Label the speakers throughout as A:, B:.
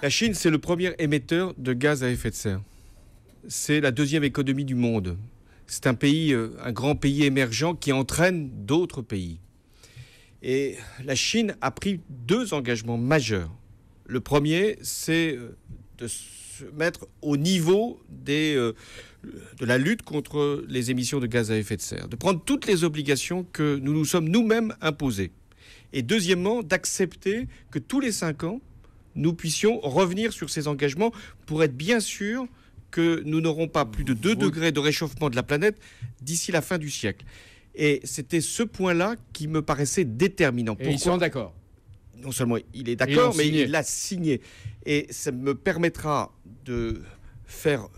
A: La Chine, c'est le premier émetteur de gaz à effet de serre. C'est la deuxième économie du monde. C'est un pays, euh, un grand pays émergent qui entraîne d'autres pays. Et la Chine a pris deux engagements majeurs. Le premier, c'est euh, de se mettre au niveau euh, de la lutte contre les émissions de gaz à effet de serre, de prendre toutes les obligations que nous nous sommes nous-mêmes imposées. Et deuxièmement, d'accepter que tous les cinq ans, nous puissions revenir sur ces engagements pour être bien sûr que nous n'aurons pas plus de 2 degrés de réchauffement de la planète d'ici la fin du siècle. Et c'était ce point-là qui me paraissait déterminant. Et d'accord Non seulement il est d'accord, mais il l'a signé. Et ça me permettra de faire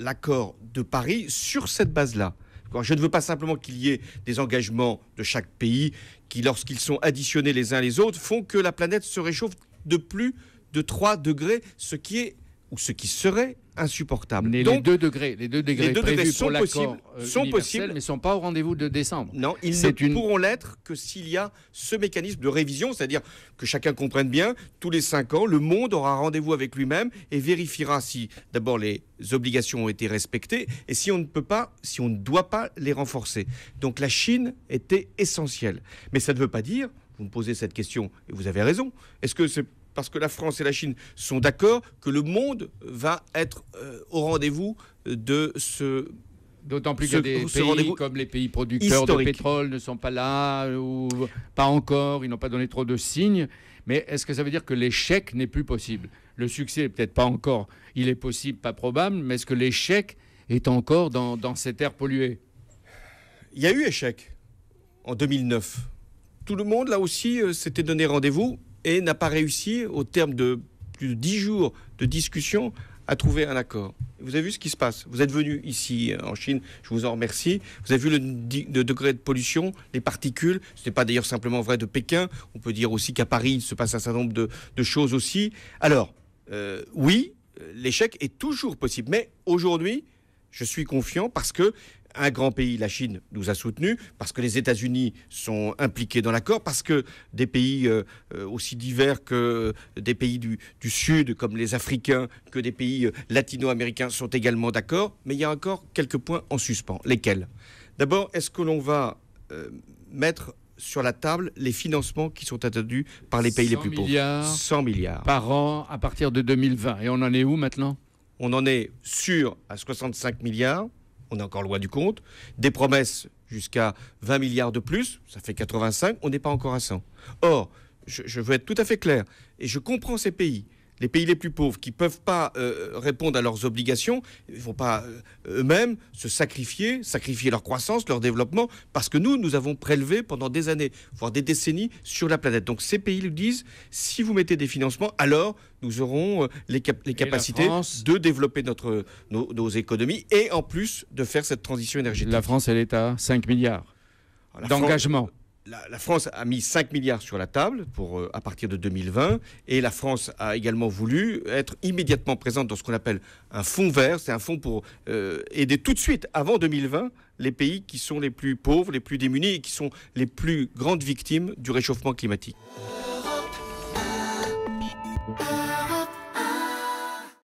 A: l'accord de Paris sur cette base-là je ne veux pas simplement qu'il y ait des engagements de chaque pays qui, lorsqu'ils sont additionnés les uns les autres, font que la planète se réchauffe de plus de 3 degrés, ce qui est ou ce qui serait insupportable. les degrés, les deux degrés, les deux degrés sont possibles, euh, sont sont pas au rendez-vous de décembre. Non, ils ne pourront l'être que s'il y a ce mécanisme de révision, c'est-à-dire que chacun comprenne bien, tous les cinq ans, le monde aura rendez-vous avec lui-même et vérifiera si d'abord les obligations ont été respectées et si on ne peut pas, si on ne doit pas les renforcer. Donc la Chine était essentielle, mais ça ne veut pas dire vous me posez cette question, et vous avez raison. Est-ce que c'est parce que la France et la Chine sont d'accord que le monde va être euh, au rendez-vous euh, de ce D'autant plus que des pays comme les pays producteurs de pétrole ne sont pas là, ou pas encore, ils n'ont pas donné trop de signes. Mais est-ce que ça veut dire que l'échec n'est plus possible Le succès peut-être pas encore, il est possible, pas probable, mais est-ce que l'échec est encore dans, cette air polluée Il y a eu échec en 2009. Tout le monde, là aussi, euh, s'était donné rendez-vous et n'a pas réussi, au terme de plus de dix jours de discussion, à trouver un accord. Vous avez vu ce qui se passe. Vous êtes venu ici en Chine, je vous en remercie. Vous avez vu le, degré de pollution, les particules. Ce n'est pas d'ailleurs simplement vrai de Pékin. On peut dire aussi qu'à Paris, il se passe un certain nombre de, choses aussi. Alors, euh, oui, l'échec est toujours possible. Mais aujourd'hui, je suis confiant parce que un grand pays, la Chine, nous a soutenus, parce que les États-Unis sont impliqués dans l'accord, parce que des pays euh, euh, aussi divers que des pays du, Sud, comme les Africains, que des pays euh, latino-américains sont également d'accord, mais il y a encore quelques points en suspens. Lesquels D'abord, est-ce que l'on va mettre sur la table les financements qui sont attendus par les pays les plus pauvres 100 milliards par an à partir de 2020. Et on en est où maintenant On en est sûr à 65 milliards on est encore loin du compte, des promesses jusqu'à 20 milliards de plus, ça fait 85, on n'est pas encore à 100. Or, je, je veux être tout à fait clair, et je comprends ces pays les pays les plus pauvres qui ne peuvent pas euh, répondre à leurs obligations, ne vont pas euh, eux-mêmes se sacrifier, sacrifier leur croissance, leur développement, parce que nous, nous avons prélevé pendant des années, voire des décennies, sur la planète. Donc ces pays nous disent, si vous mettez des financements, alors nous aurons euh, les, capacités de développer notre, nos, nos économies et en plus de faire cette transition énergétique. La France, elle est à 5 milliards ah, d'engagement la, France a mis 5 milliards sur la table pour, euh, à partir de 2020 et la France a également voulu être immédiatement présente dans ce qu'on appelle un fonds vert, c'est un fonds pour euh, aider tout de suite, avant 2020, les pays qui sont les plus pauvres, les plus démunis et qui sont les plus grandes victimes du réchauffement climatique.